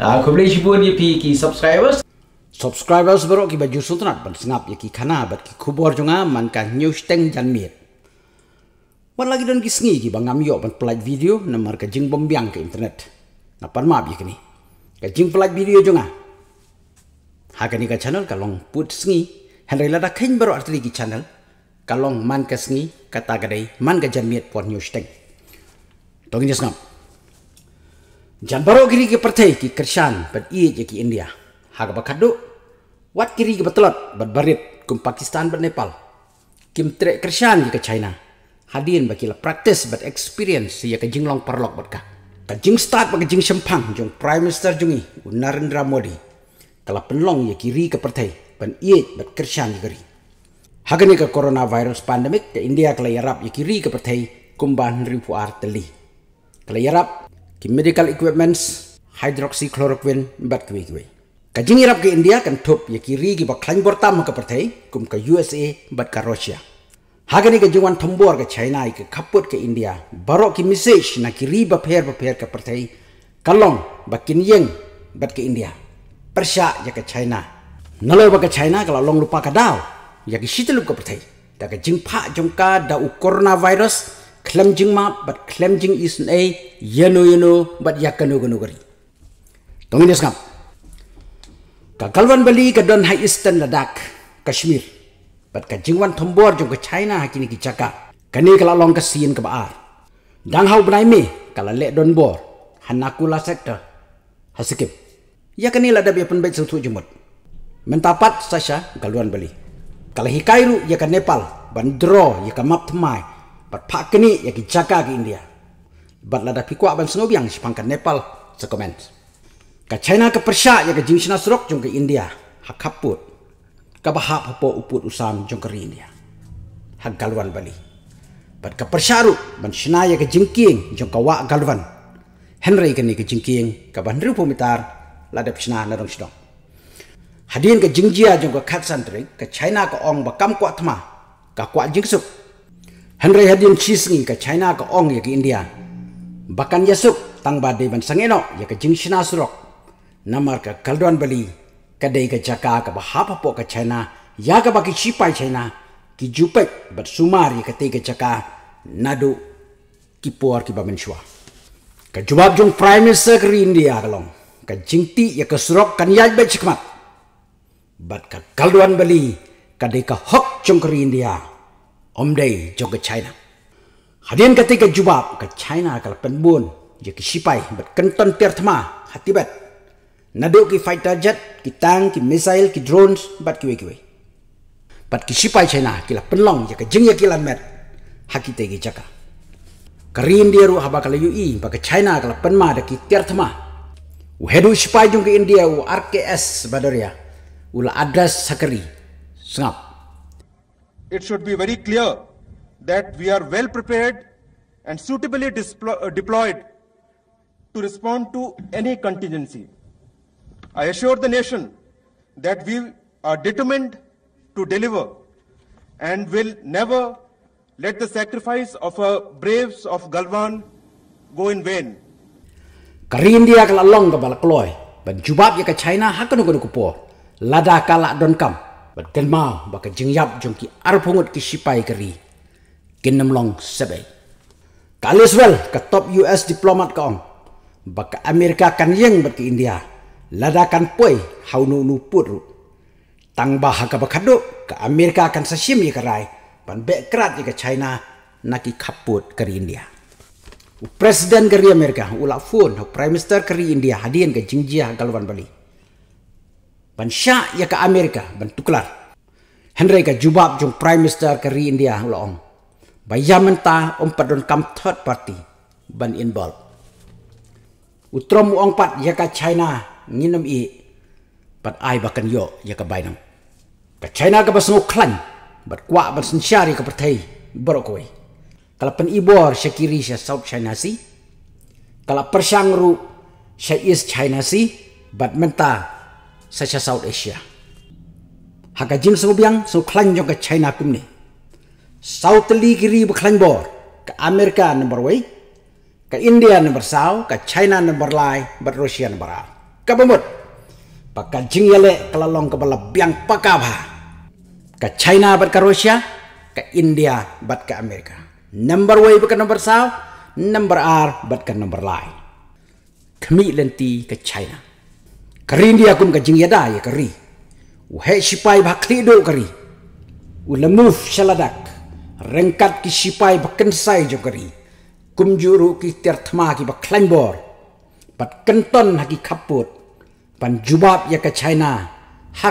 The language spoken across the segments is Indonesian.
Aku boleh jumpa dia pergi subscribers. Subscribers baru ke baju sultanat dan senap ya ke kana dan ke kubur juga ah, mankah news teng dan mit. Wan lagi dan kisngi ke bangam yuk dan pelat video nama ke jing bombiang ke internet. Napan maaf ya kini. Ke jing pelat video juga. Ah. Haga ni ke channel kalong put sengi. Henry lada kain baru arti ke channel. Kalong man ke sengi kata gadai man ke jan mit puan news teng. Tunggu ni senap. jan baro kiri ke pertai ki kersan pad i je ki india haga bakadu. wat kiri ke betlot bad barit kum pakistan bad nepal kim trek kersan ke china hadin la practice bad experience ya ke jinglong parlok bad ka ka jing start bad jing sempang jong prime minister jungi narendra modi kala penlong ye kiri ke pertai pan i bad kersan giri haga ni ke coronavirus pandemic ke india kala yarap ya kiri ke pertai kumban ribu arteli. kala yarap ki medical equipments hydroxychloroquine bat kwe kwe ka jingirap ke india kan top ye kiri ki ba khlang borta ma ka kum ka usa bat ka russia hagani ka jingwan thombor ka china ke khapot ke india baro ki message na kiri ba pher ba pher ka kalong ba kin yeng bat ke india persya ya ke china nalo ba ka china ka long lupa ka dau ya ki sitelup ka parthai ta ka jingpha jongka da u coronavirus virus klemjing ma but klemjing is an a yeno yeno but yakano gono gari tong ini sekam. ka kalwan bali ka don hai eastern ladak kashmir but ka jingwan thombor jong ka china hakini ki chaka ni kala long ka sien ka baar dang hau brai me kala le don bor hanakula sector hasikim. ya kani lada biapan baik sang tu mentapat sasha kalwan bali kala hikairu ya ka nepal bandro ya ka map thmai bat pakeni yaki jaga ki India. Bat lada piku ban snobi yang sipangkan Nepal sekomen. Ka China ke Persia ya ke jingsina serok jong ke India hakaput. Ka bahap hapo uput usam jong ke India. Hak galuan Bali. Bat ke Persia ru ban sina yaki jingking jong ke wa galuan. Henry ni ke jingking ka ban ru pomitar lada pisna na dong sidong. Hadian ke jingjia jong ke Santri ke China ke ong bakam kuat thma. Ka kuat jingsuk Henry cheese chisngi ke China ke ong ya ke India. bahkan yasuk tang badai ban sangeno ya ke jing shina surok. Namar ka kalduan bali ka dei ka jaka ka bahapa po ka China ya ka baki chipai China ki jupek bat sumar ya tei ka jaka nadu ki puar ki bamen shua. jawab jong Prime Minister ke India kalong ka ti ya ka surok kan yaj bet chikmat. Bat ka kalduan bali ka dei ka hok jong ke India om omday ke China. Hadian ketika jubab ke China kala penbun je ke sipai bet kenton pertama hatibat. Nado ki fighter jet, ki tank, ki missile, ki drones bat ki weki Bat ki sipai China kila penlong je ke kilan kila met hakite ki jaka. Kerin dia ru haba kala UI baka China kalau penma ada ki tertama. Uhedu sipai jung ke India u RKS badaria. Ula adres sakari. Sengap. it should be very clear that we are well prepared and suitably uh, deployed to respond to any contingency. I assure the nation that we are determined to deliver and will never let the sacrifice of our braves of Galwan go in vain. Karindia kalalong ka balakloi, ban jubab ya ka China hakanu ko po, lada kala don kam. Batkan ma baka jingyap jongki arpungot ki sipai keri. Kinam long sebei. Kaliswell ka top US diplomat kaong. Baka Amerika kan yang baki India. Ladakan poi haunu nu puru. Tang baka do, ka Amerika kan, kan, kan sashim ye karai. Pan bekrat ye ka China naki kaput keri India. Presiden keri Amerika ulak phone Prime Minister keri India hadian ke jingjia galwan balik ban sha ya ka amerika ban tuklar henry ka jubab jong prime minister ka ri india hang loong ba yamenta om padon kam third party ban involve utrom ong pat ya ka china nginam i pat ai bakan yo ya ka bainam ka china ka basno klan bat kwa ban sensyari ka pertai kala kalapan ibor syakiri sya south china si kala persangru sya east china si bat menta such South Asia. Haga jing so biang so klan jong ka China kumni. South li kiri bu klan bor ka Amerika number way, ka India number sao, ka China number lai, but Russia number a. Ka pemut. Paka jing yale kalalong ka bala biang pakaba. Ka China bat ka Russia, ka India bat ka Amerika. Number way bu ka number sao, number R bat ka number lai. Kami lenti ke China kari ndi akun ka jing yada ya kari u he sipai bakli do kari u lemuf shaladak rengkat ki sipai bakken sai jo kari juru ki thma ki baklain bor pat kenton haki kaput pan jubab ya ka china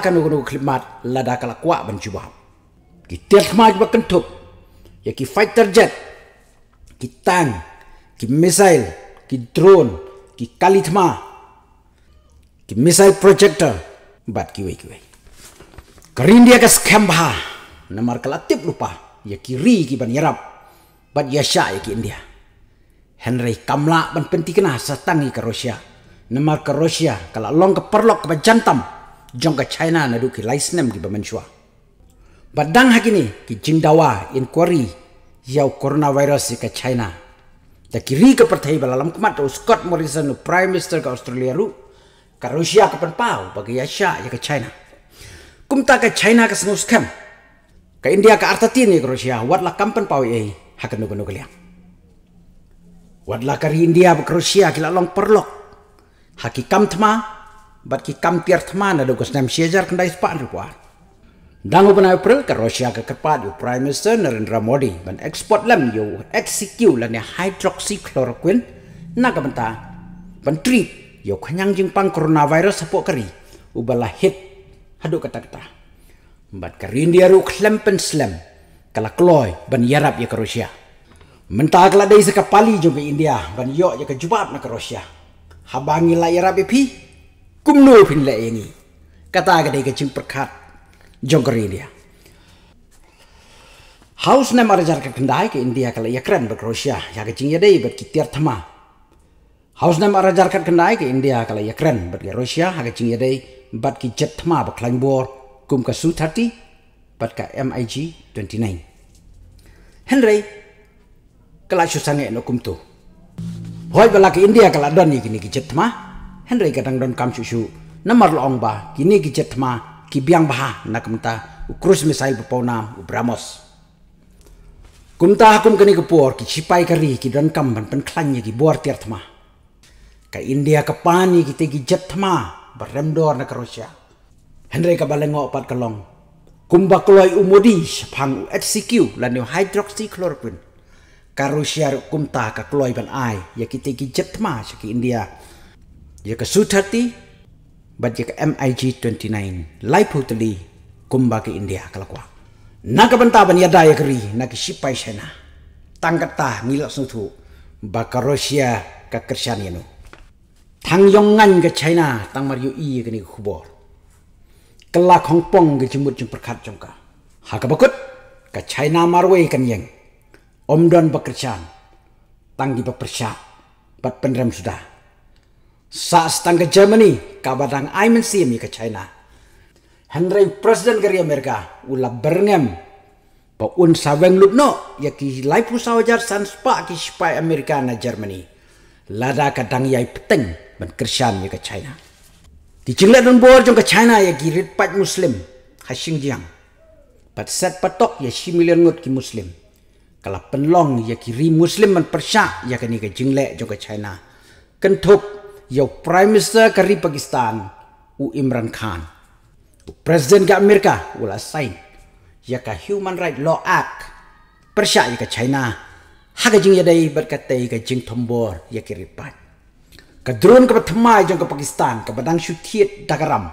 ugu ugu klimat ladak la kwa ban jubab ki thma ki bakentup ya ki fighter jet ki tank ki missile ki drone ki kalitma कि missile projector bat kiwei kiwei. Karin dia kas kemba namar kalatip lupa ya kiri ki ban yarap bat ya sya ya ki India. Henry kamla ban penti kena satangi ke Rusia. Namar ke Rusia kala long ke perlok ke jantam jong ke China na duki laisnem ki bamensua. Badang hakini ki jindawa inquiry yau coronavirus ke China. Da kiri ke perthai balalam kumat Scott Morrison Prime Minister ke Australia ka Rusia ka panpao bagi ya sha ya ka China kumta ka China ka snus kam eh, ka India ka artatin ya ka Rusia wat la kam panpao ye hakan nugu nugu liang wat la ka India ka Rusia kila long perlok haki kam tma bat ki kam tiar tma na dugus nam syejar kendai sepan rukuan Dangu bena April ka Rusia ke kepat yu Prime Minister Narendra Modi ban export lam yu execute lan hydroxychloroquine na ka benta ban treat yo kanyang jingpang pang coronavirus sepo keri ubala hit hadu kata kata bat karin dia ru klempen slem kala kloy ban yarap ya ke Rusia menta kala dai sekapali ke India ban yo ya ke jubat na ke Rusia habangi la yarap pi kumno pin la yangi kata dai ke jing perkat jongkeri dia Haus na marajar ke kendai ke India kala yakran ber Rusia ya ke ya dai ber kitiar hausnam kat kendai ke India kala ya kren bat ke Rusia haga cing yadai bat ki jet thma ba klang bor kum ka su 30 bat ka MIG 29 Henry kala susange no kum tu hoi bala ke India kala don ni kini ki jet thma Henry kadang don kam su namar long ba kini ki jet thma ki biang ba pau ukrus misai bapaunam ubramos kumta kum kini ke por ki chipai ri ki don kam ban pen klanya ki bor tiar thma ka India ka pani kita gi jetma beremdor na Rusia. Henry ka balengo opat kalong. Kumba kloi umudi pang HCQ la new hydroxychloroquine. Ka Rusia kumta ka kloi ban ai ya kita gi jetma sa ya India. Ya ka sutati bat ya ka MIG 29 laiputali kumba ki India kalakwa. Nakabentaban ya daya keri sipai sena. Tangkata ngilak sutu baka Rusia ka ini. 당영안 그 차이나 땅 말이요 이 그니 후보 kelak Hong ke jemut jeng perkat jongka haka bakut ke China marwe kan yeng omdon pekerjaan tang di bat penrem sudah sa stang ke Germany kabadang aimen siem ke China Henry President ke Amerika ula berngem pa un saweng lupno ya ki lai pusawajar san spa ki spa Amerika na Germany lada kadang yai peteng มันกระชามยกับไชน่าที่จริงแล้วนบอร์จงกับไชน่าอย่ากีริดปัดมุสลิมฮัชิงจียงปัดเซตปัดตกอย่าชิมิเลียนงดกีมุสลิมกลับเป็นล่องอย่ากีรีมุสลิมมันประชาอย่ากันี่กับจริงแล้วจงกับไชน่ากันทุกอย่าพรีมิสเตอร์กับรีปากิสถานอูอิมรันคานอูประธานกับอเมริกาอุลาไซน์อย่ากับฮิวแมนไรท์ลอว์แอคประชาอย่ากับไชน่าหากจริงอย่าได้บัดกัตเตย์กับจริงทอมบอร์อย่ากีริดปัดกระดรนกับทมายจงกับปากีสถานกับบังชุดเทียดดักรัม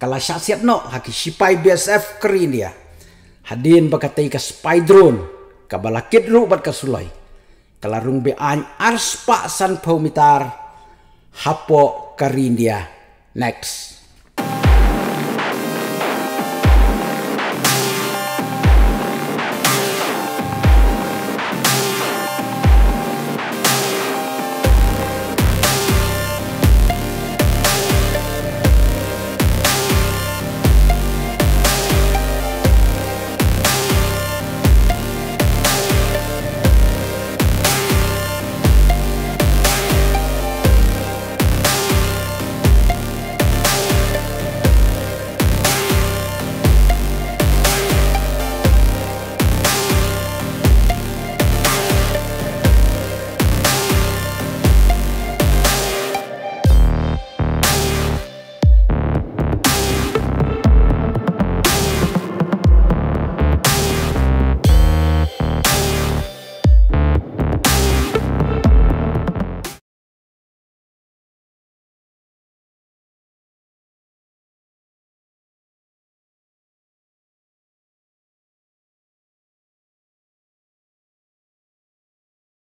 กลาชาเซียนโนฮักิชิปายบีเอสเอฟกรีเนียฮัดินปกติกับสไปดรนกับบลักิดรูปัดกับสุลอยกลารุงเบอันอาร์สปะซันพอมิตาร์ฮัปโปกรีเนีย next